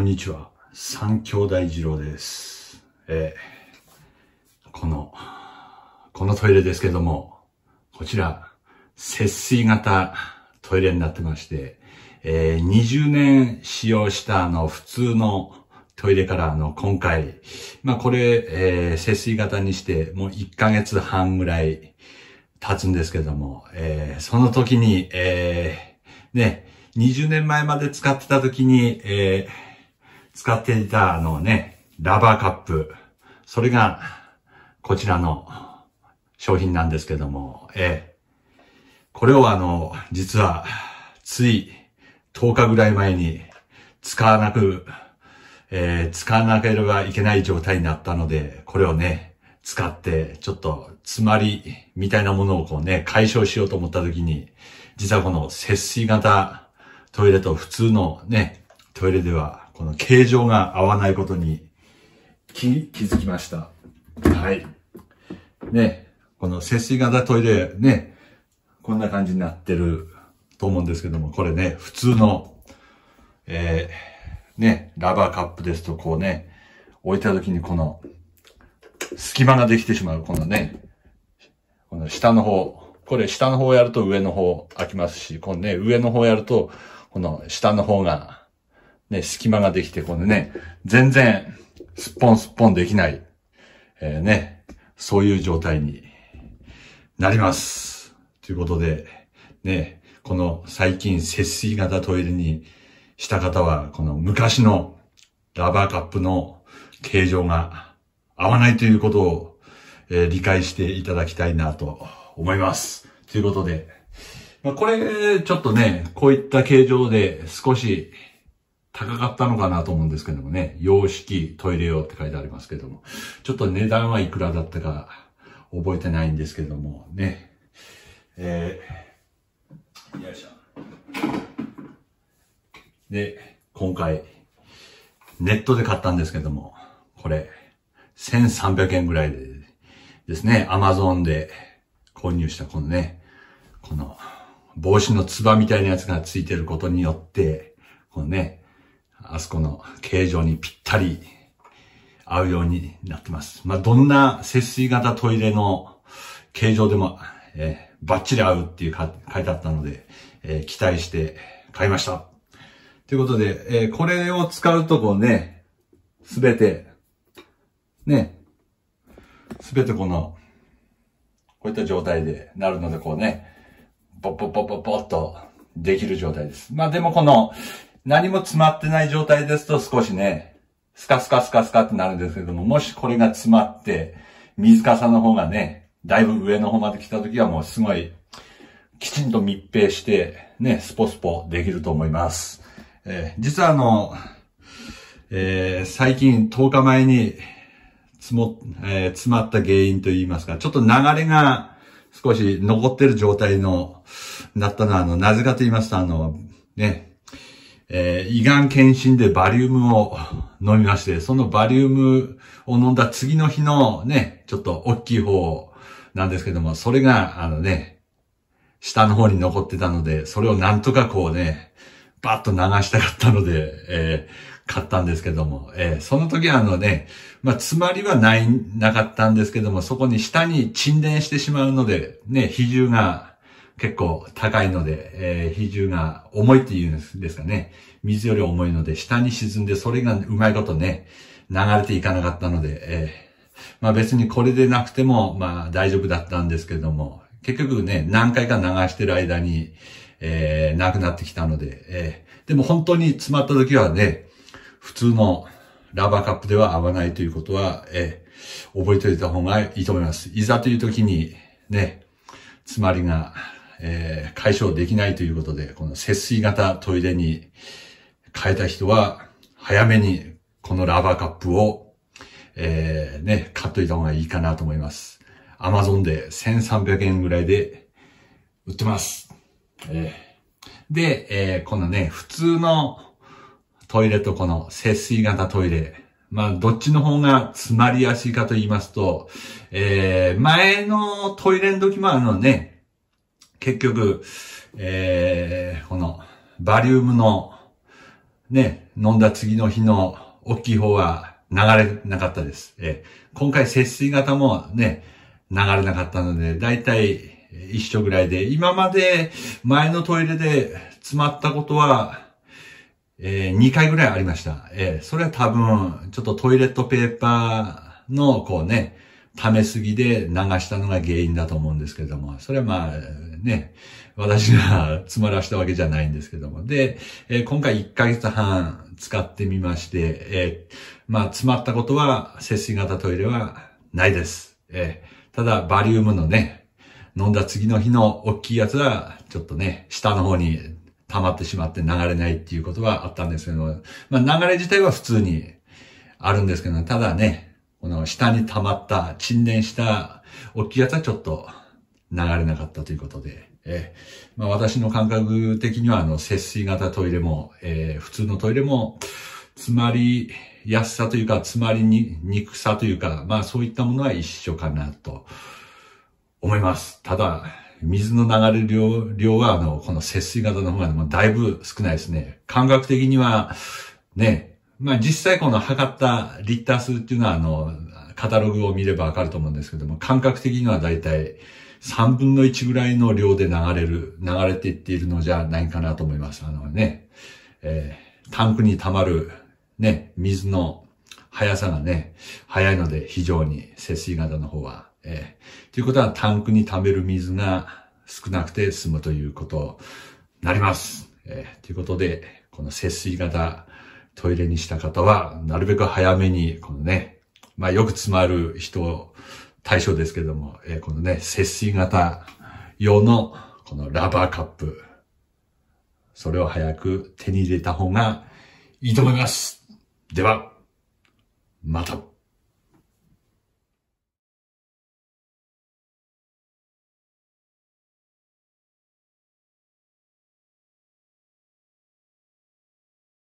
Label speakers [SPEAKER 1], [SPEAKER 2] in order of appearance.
[SPEAKER 1] こんにちは。三兄弟次郎です。えー、この、このトイレですけども、こちら、節水型トイレになってまして、えー、20年使用したあの、普通のトイレからあの、今回、まあこれ、えー、節水型にして、もう1ヶ月半ぐらい経つんですけども、えー、その時に、えー、ね、20年前まで使ってた時に、えー使っていたあのね、ラバーカップ。それが、こちらの商品なんですけども、えー、これをあの、実は、つい10日ぐらい前に使わなく、えー、使わなければいけない状態になったので、これをね、使って、ちょっと、詰まりみたいなものをこうね、解消しようと思った時に、実はこの節水型トイレと普通のね、トイレではこの形状が合わないことに気気づきました。はい。ね、この節水型トイレね、こんな感じになってると思うんですけども、これね、普通の、えー、ね、ラバーカップですとこうね、置いた時にこの、隙間ができてしまう、このね、この下の方、これ下の方やると上の方開きますし、このね、上の方やると、この下の方がね、隙間ができて、このね、全然、すっぽんすっぽんできない、えー、ね、そういう状態になります。ということで、ね、この最近節水型トイレにした方は、この昔のラバーカップの形状が合わないということを、えー、理解していただきたいなと思います。ということで、まあ、これ、ちょっとね、こういった形状で少し高かったのかなと思うんですけどもね、洋式トイレ用って書いてありますけども、ちょっと値段はいくらだったか覚えてないんですけどもね、えー、よいしょ。で、今回、ネットで買ったんですけども、これ、1300円ぐらいでですね、アマゾンで購入したこのね、この帽子のツバみたいなやつがついてることによって、このね、あそこの形状にぴったり合うようになってます。まあ、どんな節水型トイレの形状でも、えー、バッチリ合うっていうか書いてあったので、えー、期待して買いました。ということで、えー、これを使うとこうね、すべて、ね、すべてこの、こういった状態でなるので、こうね、ポッポッポッポッポッとできる状態です。まあでもこの、何も詰まってない状態ですと少しね、スカスカスカスカってなるんですけども、もしこれが詰まって、水かさの方がね、だいぶ上の方まで来た時はもうすごい、きちんと密閉して、ね、スポスポできると思います。えー、実はあの、えー、最近10日前に積も、えー、詰まった原因といいますか、ちょっと流れが少し残ってる状態の、なったのは、あの、なぜかと言いますと、あの、ね、えー、胃がん検診でバリウムを飲みまして、そのバリウムを飲んだ次の日のね、ちょっと大きい方なんですけども、それが、あのね、下の方に残ってたので、それをなんとかこうね、バッと流したかったので、えー、買ったんですけども、えー、その時はあのね、まあ、詰まりはない、なかったんですけども、そこに下に沈殿してしまうので、ね、比重が結構高いので、えー、比重が重いっていうんですかね。水より重いので、下に沈んで、それがうまいことね、流れていかなかったので、えー、まあ別にこれでなくても、まあ大丈夫だったんですけども、結局ね、何回か流してる間に、えー、なくなってきたので、えー、でも本当に詰まった時はね、普通のラバーカップでは合わないということは、えー、覚えておいた方がいいと思います。いざという時に、ね、詰まりがえー、解消できないということで、この節水型トイレに変えた人は、早めにこのラバーカップを、えー、ね、買っといた方がいいかなと思います。アマゾンで1300円ぐらいで売ってます。えー、で、えー、このね、普通のトイレとこの節水型トイレ、まあ、どっちの方が詰まりやすいかと言いますと、えー、前のトイレの時もあのね、結局、えー、この、バリウムの、ね、飲んだ次の日の大きい方は流れなかったです。えー、今回節水型もね、流れなかったので、だいたい一緒ぐらいで、今まで前のトイレで詰まったことは、えー、2回ぐらいありました。えー、それは多分、ちょっとトイレットペーパーの、こうね、溜めすぎで流したのが原因だと思うんですけども、それはまあ、ね、私が詰まらしたわけじゃないんですけども。で、えー、今回1ヶ月半使ってみまして、えー、まあ、詰まったことは、節水型トイレはないです。えー、ただ、バリウムのね、飲んだ次の日の大きいやつは、ちょっとね、下の方に溜まってしまって流れないっていうことはあったんですけども、まあ、流れ自体は普通にあるんですけど、ただね、この下に溜まった、沈殿した大きいやつはちょっと流れなかったということで、えー、まあ、私の感覚的にはあの節水型トイレも、えー、普通のトイレも、詰まりやすさというか、詰まりに、憎さというか、まあそういったものは一緒かなと思います。ただ、水の流れ量量は、あの、この節水型の方がだいぶ少ないですね。感覚的には、ね、まあ実際この測ったリッター数っていうのはあの、カタログを見ればわかると思うんですけども、感覚的には大体3分の1ぐらいの量で流れる、流れていっているのじゃないかなと思います。あのね、えー、タンクに溜まるね、水の速さがね、速いので非常に節水型の方は。えー、ということはタンクに溜める水が少なくて済むということになります。えー、ということで、この節水型トイレにした方は、なるべく早めに、このね、まあよく詰まる人対象ですけども、えー、このね、節水型用のこのラバーカップ、それを早く手に入れた方がいいと思います。では、また。